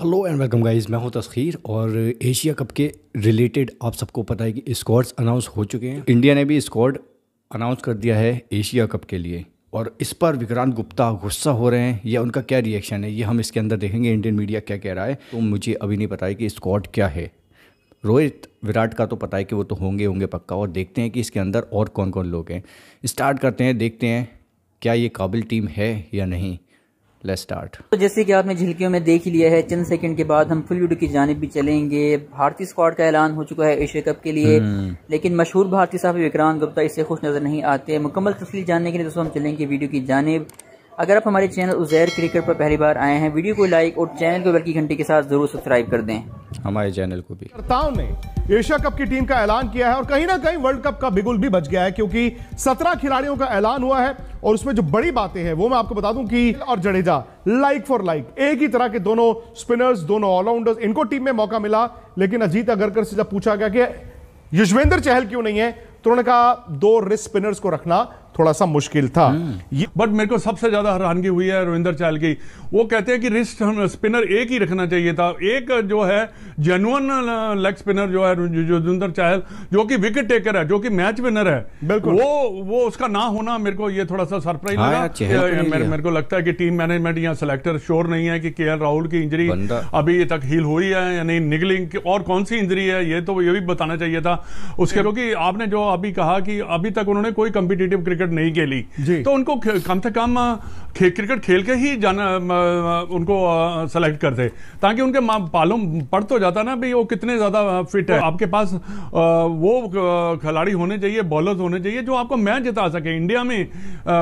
Hello and welcome guys मैं हूं तस्खीर और एशिया कप के रिलेटेड आप सबको पता है कि स्कॉड्स अनाउंस हो चुके हैं इंडिया ने भी स्कॉड अनाउंस कर दिया है एशिया कप के लिए और इस पर विक्रांत गुप्ता गुस्सा हो रहे हैं या उनका क्या रिएक्शन है ये हम इसके अंदर देखेंगे इंडियन मीडिया क्या कह रहा है तो मुझे अभी नहीं पता है कि स्कॉड क्या है रोहित विराट का तो पता है कि वो तो होंगे होंगे पक्का और देखते हैं कि इसके अंदर और कौन कौन लोग हैं स्टार्ट करते हैं देखते हैं क्या ये काबिल टीम है या नहीं लेट्स स्टार्ट तो जैसे कि आपने झलकियों में देख लिया है चंद सेकंड के बाद हम फुल वीडियो की जानब भी चलेंगे भारतीय स्क्वाड का ऐलान हो चुका है एशिया कप के लिए हम्म। लेकिन मशहूर भारतीय साहब विक्रांत गुप्ता इससे खुश नजर नहीं आते मुकम्मल तफसील जानने के लिए दोस्तों हम चलेंगे वीडियो की जानब अगर आप हमारे चैनल उजैर क्रिकेट पर पहली बार आए हैं वीडियो को लाइक और चैनल को बल्कि घंटे के साथ जरूर सब्सक्राइब कर दें हमारे चैनल को भी ने एशिया कप की टीम का ऐलान किया है और कहीं ना कहीं वर्ल्ड कप का बिगुल भी बच गया है क्योंकि सत्रह खिलाड़ियों का ऐलान हुआ है और उसमें जो बड़ी बातें हैं वो मैं आपको बता दूं कि और जडेजा लाइक फॉर लाइक एक ही तरह के दोनों स्पिनर्स दोनों ऑलराउंडर्स इनको टीम में मौका मिला लेकिन अजीत अगरकर से जब पूछा गया कि युजवेंद्र चहल क्यों नहीं है तो उन्होंने कहा दो रिस्क स्पिनर्स को रखना थोड़ा सा मुश्किल था बट हम्म। मेरे को सबसे ज्यादा हैरानगी हुई है रविंदर चाल की वो कहते हैं कि रिस्ट स्पिनर एक ही रखना चाहिए था एक जो है जेनुअन लेग स्पिनर जो है रविंदर चाहल जो कि विकेट टेकर है जो कि मैच विनर है बिल्कुल वो वो उसका ना होना मेरे को ये थोड़ा सा सरप्राइज हाँ, लगा मेरे को लगता है कि टीम मैनेजमेंट या सिलेक्टर श्योर नहीं है कि के राहुल की इंजरी अभी तक हील हुई है या नहीं निगलिंग और कौन सी इंजरी है ये तो ये भी बताना चाहिए था उसके हम्म। क्योंकि आपने जो अभी कहा कि अभी तक उन्होंने कोई कंपिटेटिव क्रिकेट क्रिकेट नहीं खेली तो उनको कम से कम खे, क्रिकेट खेल के ही जाना उनको सेलेक्ट करते ताकि उनके पालों पड़ तो जाता ना भाई वो कितने ज़्यादा फिट है आपके पास वो खिलाड़ी होने चाहिए बॉलर्स होने चाहिए जो आपको मैच जिता सके इंडिया में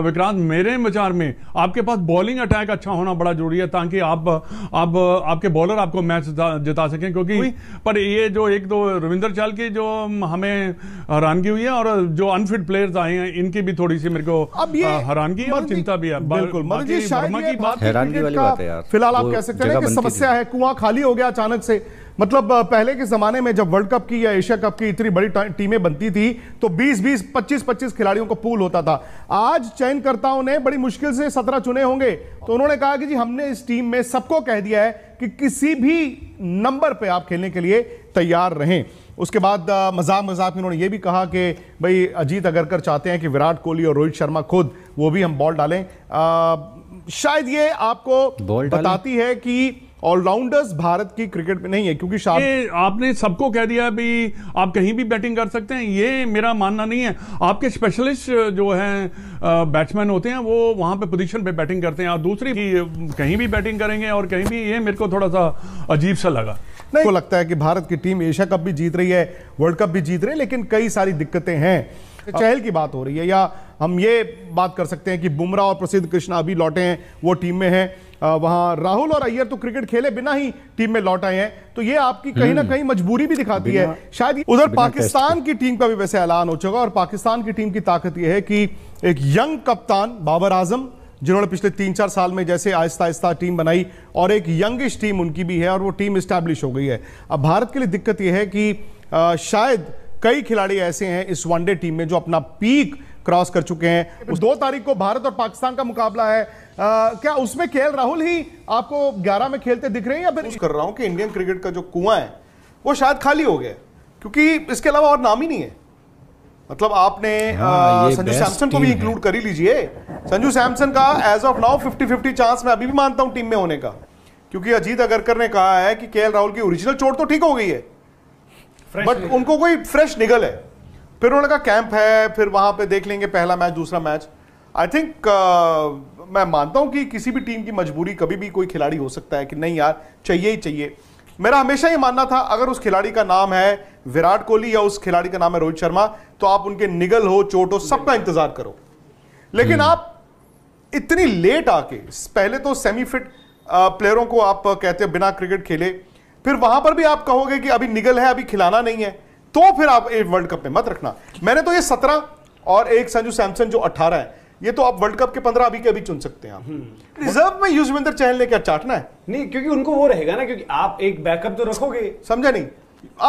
विक्रांत मेरे विचार में आपके पास बॉलिंग अटैक अच्छा होना बड़ा जरूरी है ताकि आप आप आपके बॉलर आपको मैच जिता सकें क्योंकि पर ये जो एक दो रविंदर चाल की जो हमें हैरानगी हुई है और जो अनफिट प्लेयर्स आए हैं इनकी भी थोड़ी थोड़ी सी मेरे को अब ये हैरानगी और चिंता भी है बिल्कुल मदन जी शायद की बात हैरानगी वाली बात है यार फिलहाल आप कह सकते हैं कि समस्या है कुआं खाली हो गया अचानक से मतलब पहले के ज़माने में जब वर्ल्ड कप की या एशिया कप की इतनी बड़ी टीमें बनती थी तो 20 20 25 25 खिलाड़ियों का पूल होता था आज चयनकर्ताओं ने बड़ी मुश्किल से सत्रह चुने होंगे तो उन्होंने कहा कि जी हमने इस टीम में सबको कह दिया है कि किसी भी नंबर पे आप खेलने के लिए तैयार रहें उसके बाद मजाक मजाक में उन्होंने ये भी कहा कि भाई अजीत अगरकर चाहते हैं कि विराट कोहली और रोहित शर्मा खुद वो भी हम बॉल डालें आ, शायद ये आपको बताती है कि ऑलराउंडर्स भारत की क्रिकेट में नहीं है क्योंकि ये आपने सबको कह दिया भी आप कहीं भी बैटिंग कर सकते हैं ये मेरा मानना नहीं है आपके स्पेशलिस्ट जो हैं बैट्समैन होते हैं वो वहां पे पोजीशन पे बैटिंग करते हैं और दूसरी कहीं भी बैटिंग करेंगे और कहीं भी ये मेरे को थोड़ा सा अजीब सा लगा को लगता है कि भारत की टीम एशिया कप भी जीत रही है वर्ल्ड कप भी जीत रही है लेकिन कई सारी दिक्कतें हैं चहल की बात हो रही है या हम ये बात कर सकते हैं कि बुमराह और प्रसिद्ध कृष्णा अभी लौटे हैं वो टीम में हैं वहां राहुल और अय्यर तो क्रिकेट खेले बिना ही टीम में लौट आए हैं तो ये आपकी कहीं ना हम्म। कहीं मजबूरी भी दिखाती है शायद उधर पाकिस्तान की टीम का भी वैसे ऐलान हो चुका और पाकिस्तान की टीम की ताकत यह है कि एक यंग कप्तान बाबर आजम जिन्होंने पिछले तीन चार साल में जैसे आहिस्ता आहिस्ता टीम बनाई और एक यंगेस्ट टीम उनकी भी है और वो टीम इस्टेब्लिश हो गई है अब भारत के लिए दिक्कत यह है कि आ, शायद कई खिलाड़ी ऐसे हैं इस वनडे टीम में जो अपना पीक क्रॉस कर चुके हैं उस दो तारीख को भारत और पाकिस्तान का मुकाबला है आ, क्या उसमें खेल राहुल ही आपको 11 में खेलते दिख रहे हैं या फिर कर रहा हूं कि इंडियन क्रिकेट का जो कुआं है वो शायद खाली हो गया क्योंकि इसके अलावा और नाम ही नहीं है मतलब आपने हाँ, संजू सैमसन को भी इंक्लूड कर ही लीजिए संजू सैमसन का एज ऑफ नाउ 50-50 चांस मैं अभी भी मानता हूं टीम में होने का क्योंकि अजीत अगरकर ने कहा है कि के राहुल की ओरिजिनल चोट तो ठीक हो गई है बट उनको कोई फ्रेश निगल है फिर उन्होंने कहा कैंप है फिर वहां पे देख लेंगे पहला मैच दूसरा मैच आई थिंक मैं मानता हूं कि किसी भी टीम की मजबूरी कभी भी कोई खिलाड़ी हो सकता है कि नहीं यार चाहिए ही चाहिए मेरा हमेशा ये मानना था अगर उस खिलाड़ी का नाम है विराट कोहली या उस खिलाड़ी का नाम है रोहित शर्मा तो आप उनके निगल हो चोट हो सबका इंतजार करो लेकिन हम्म। आप इतनी लेट आके पहले तो सेमी फिट प्लेयरों को आप कहते हैं बिना क्रिकेट खेले फिर वहां पर भी आप कहोगे कि अभी निगल है अभी खिलाना नहीं है तो फिर आप एक वर्ल्ड कप में मत रखना मैंने तो ये सत्रह और एक संजू सैमसन जो अठारह है ये तो आप वर्ल्ड कप के पंद्रह अभी के अभी चुन सकते हैं आप रिजर्व हम्म। में युजवेंद्र चहल ने क्या चाटना है नहीं क्योंकि उनको वो रहेगा ना क्योंकि आप एक बैकअप तो रखोगे समझा नहीं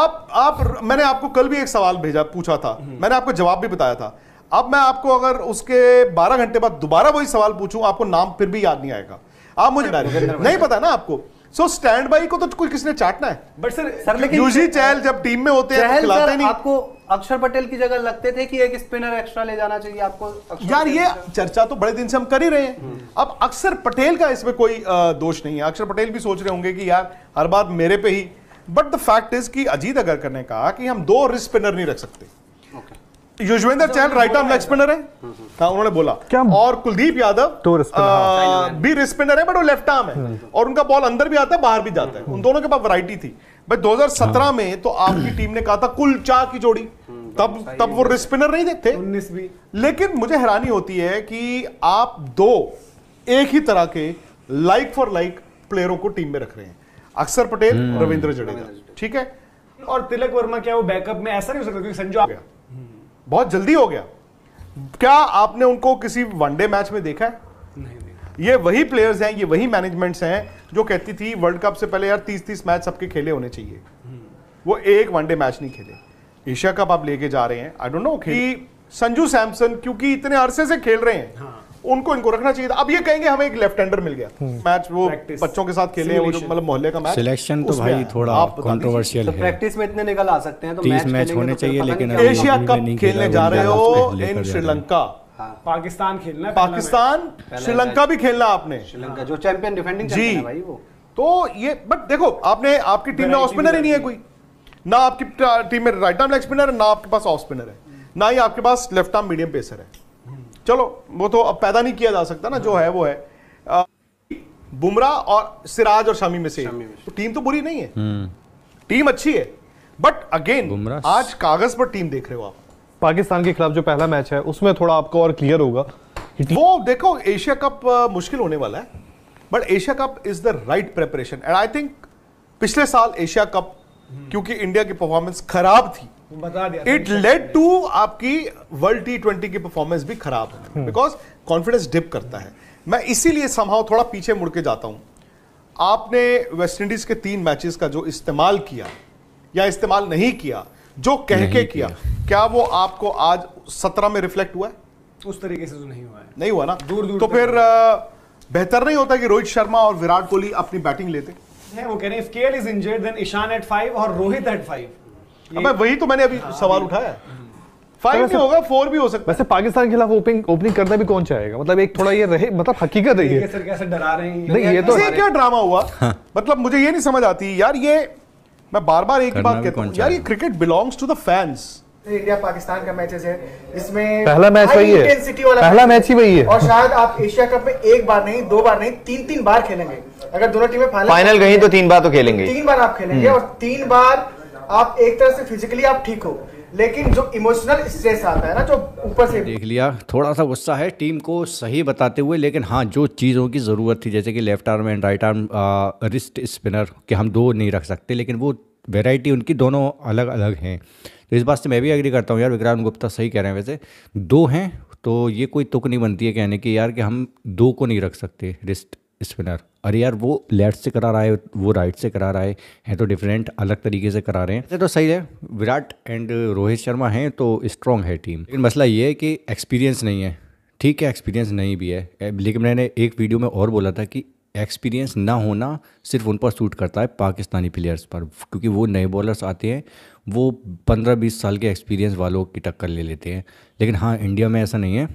आप आप मैंने आपको कल भी एक सवाल भेजा पूछा था हम्म। मैंने आपको जवाब भी बताया था अब मैं आपको अगर उसके 12 घंटे बाद दोबारा वही सवाल पूछूं आपको नाम फिर भी याद नहीं आएगा आप मुझे नहीं पता ना आपको सो स्टैंड बाई को तो कोई किसने चाटना है बट सर सर लेकिन यूजी चहल जब टीम में होते हैं तो नहीं आपको अक्षर पटेल की जगह लगते थे कि एक स्पिनर एक्स्ट्रा ले जाना चाहिए आपको यार ये चर्चा तो बड़े दिन से हम कर ही रहे हैं हम्म। अब अक्षर पटेल का इसमें कोई दोष नहीं है अक्षर पटेल भी सोच रहे होंगे कि यार हर बात मेरे पे ही बट द फैक्ट इज कि अजीत अगर करने कहा कि हम दो रिस्क स्पिनर नहीं रख सकते Yuzvendra Chahal right arm leg spinner है हाँ उन्होंने बोला क्या और कुलदीप यादव तो भी रिस्ट स्पिनर है बट वो लेफ्ट आर्म है हम्म। और उनका बॉल अंदर भी आता है बाहर भी जाता है हम्म। उन दोनों के पास वैरायटी थी भाई 2017 हाँ। में तो आपकी टीम ने कहा था कुल चा की जोड़ी हम्म, तब तब वो रिस्ट स्पिनर नहीं देखते उन्नीस भी लेकिन मुझे हैरानी होती है कि आप दो एक ही तरह के लाइक फॉर लाइक प्लेयरों को टीम में रख रहे हैं अक्षर पटेल रविंद्र जडेजा ठीक है और तिलक वर्मा क्या वो बैकअप में ऐसा नहीं हो सकता क्योंकि संजू आ गया बहुत जल्दी हो गया क्या आपने उनको किसी वनडे मैच में देखा है नहीं ये वही प्लेयर्स हैं ये वही मैनेजमेंट्स हैं जो कहती थी वर्ल्ड कप से पहले यार तीस तीस मैच सबके खेले होने चाहिए वो एक वनडे मैच नहीं खेले एशिया कप आप लेके जा रहे हैं आई डोंट नो कि संजू सैमसन क्योंकि इतने अरसे से खेल रहे हैं हाँ। उनको इनको रखना चाहिए था अब ये कहेंगे हमें एक लेफ्ट हैंडर मिल गया मैच हम्म। वो बच्चों के साथ खेले वो मतलब मोहल्ले का मैच सिलेक्शन तो भाई थोड़ा कंट्रोवर्शियल तो है प्रैक्टिस में इतने निकल आ सकते हैं तो, तो मैच मैच होने चाहिए लेकिन एशिया कप खेलने जा रहे हो इन श्रीलंका पाकिस्तान खेलना पाकिस्तान श्रीलंका भी खेलना आपने श्रीलंका जो चैंपियन डिफेंडिंग जी भाई वो तो ये बट देखो आपने आपकी टीम में ऑफ स्पिनर ही नहीं है कोई ना आपकी टीम में राइट आर्म लेग स्पिनर है ना आपके पास ऑफ स्पिनर है ना ही आपके पास लेफ्ट आर्म मीडियम पेसर है चलो वो तो अब पैदा नहीं किया जा सकता ना जो है वो है बुमराह और सिराज और शामी में से तो टीम तो बुरी नहीं है हम्म। टीम अच्छी है बट अगेन आज कागज पर टीम देख रहे हो आप पाकिस्तान के खिलाफ जो पहला मैच है उसमें थोड़ा आपको और क्लियर होगा वो देखो एशिया कप मुश्किल होने वाला है but Asia Cup is the right preparation and I think पिछले साल एशिया कप क्योंकि इंडिया की परफॉर्मेंस खराब थी बता इट लेड टू आपकी वर्ल्ड टी ट्वेंटी की परफॉर्मेंस भी खराब है बिकॉज कॉन्फिडेंस डिप करता है मैं इसीलिए संभाव थोड़ा पीछे मुड़ के जाता हूं आपने वेस्ट इंडीज के तीन मैचेस का जो इस्तेमाल किया या इस्तेमाल नहीं किया जो कह के किया, किया क्या वो आपको आज सत्रह में रिफ्लेक्ट हुआ है उस तरीके से तो नहीं हुआ है नहीं हुआ ना दूर दूर तो फिर बेहतर नहीं होता कि रोहित शर्मा और विराट कोहली अपनी बैटिंग लेते हैं वो कह रहे हैं if KL is injured then Ishan at 5 और रोहित एट 5 मैं वही तो मैंने अभी हाँ, सवाल उठाया फाइव हम्म, हम्म। भी होगा फोर भी हो सकता है वैसे पाकिस्तान के खिलाफ ओपनिंग ओपनिंग करना भी कौन चाहेगा मतलब एक थोड़ा ये रहे मतलब हकीकत है ये सर कैसे डरा रहे हैं नहीं ये तो क्या ड्रामा हुआ हाँ। मतलब मुझे ये नहीं समझ आती यार ये मैं बार बार एक बात कहता हूँ यार ये cricket belongs to the fans India Pakistan का मैचेस है इसमें पहला मैच वही है पहला मैच ही वही है और शायद आप एशिया कप में एक बार नहीं दो बार नहीं तीन तीन बार खेलेंगे अगर दोनों टीमें फाइनल गई तो तीन बार तो खेलेंगे तीन बार आप खेलेंगे हम्म। और तीन बार आप एक तरह से फिजिकली आप ठीक हो लेकिन जो इमोशनल स्ट्रेस आता है ना जो ऊपर से देख लिया थोड़ा सा गुस्सा है टीम को सही बताते हुए लेकिन हाँ जो चीज़ों की ज़रूरत थी जैसे कि left arm and right arm wrist spinner के हम दो नहीं रख सकते लेकिन वो वेराइटी उनकी दोनों अलग अलग हैं तो इस बात से मैं भी एग्री करता हूँ यार विक्रांत गुप्ता सही कह रहे हैं वैसे दो हैं तो ये कोई तुक नहीं बनती है कहने की यार कि हम दो को नहीं रख सकते रिस्ट स्पिनर अरे यार वो लेफ्ट से करा रहा है वो राइट से करा रहा है हैं तो डिफरेंट अलग तरीके से करा रहे हैं ऐसे तो सही है विराट एंड रोहित शर्मा हैं तो स्ट्रॉन्ग है टीम लेकिन मसला ये है कि एक्सपीरियंस नहीं है ठीक है एक्सपीरियंस नहीं भी है लेकिन मैंने एक वीडियो में और बोला था कि एक्सपीरियंस ना होना सिर्फ उन पर सूट करता है पाकिस्तानी प्लेयर्स पर क्योंकि वो नए बॉलर्स आते हैं वो पंद्रह बीस साल के एक्सपीरियंस वालों की टक्कर ले लेते हैं लेकिन हाँ इंडिया में ऐसा नहीं है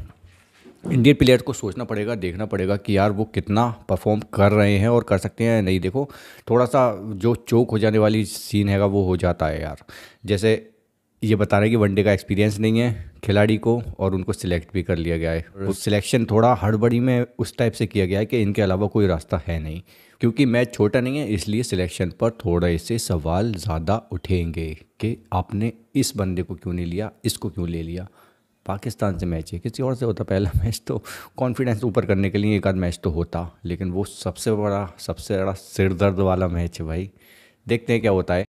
इंडियन प्लेयर को सोचना पड़ेगा देखना पड़ेगा कि यार वो कितना परफॉर्म कर रहे हैं और कर सकते हैं नहीं देखो थोड़ा सा जो चौक हो जाने वाली सीन हैगा वो हो जाता है यार जैसे ये बता रहे हैं कि वनडे का एक्सपीरियंस नहीं है खिलाड़ी को और उनको सिलेक्ट भी कर लिया गया है उस सिलेक्शन थोड़ा हड़बड़ी में उस टाइप से किया गया है कि इनके अलावा कोई रास्ता है नहीं क्योंकि मैच छोटा नहीं है इसलिए सिलेक्शन पर थोड़े से सवाल ज़्यादा उठेंगे कि आपने इस बंदे को क्यों नहीं लिया इसको क्यों ले लिया पाकिस्तान से मैच है किसी और से होता पहला मैच तो कॉन्फिडेंस ऊपर करने के लिए एक आध मैच तो होता लेकिन वो सबसे बड़ा सबसे बड़ा सिर दर्द वाला मैच है भाई देखते हैं क्या होता है